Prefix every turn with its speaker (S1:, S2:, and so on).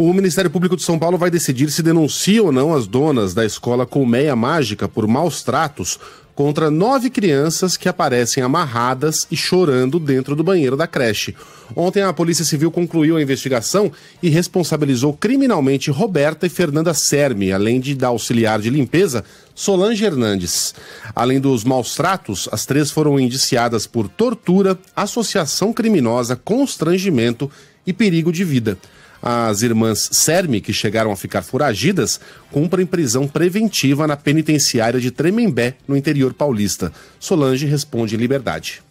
S1: O Ministério Público de São Paulo vai decidir se denuncia ou não as donas da escola Colmeia Mágica por maus tratos contra nove crianças que aparecem amarradas e chorando dentro do banheiro da creche. Ontem, a Polícia Civil concluiu a investigação e responsabilizou criminalmente Roberta e Fernanda Serme, além de da auxiliar de limpeza, Solange Hernandes. Além dos maus tratos, as três foram indiciadas por tortura, associação criminosa, constrangimento e perigo de vida. As irmãs Serme, que chegaram a ficar foragidas, cumprem prisão preventiva na penitenciária de Tremembé, no interior paulista. Solange responde em liberdade.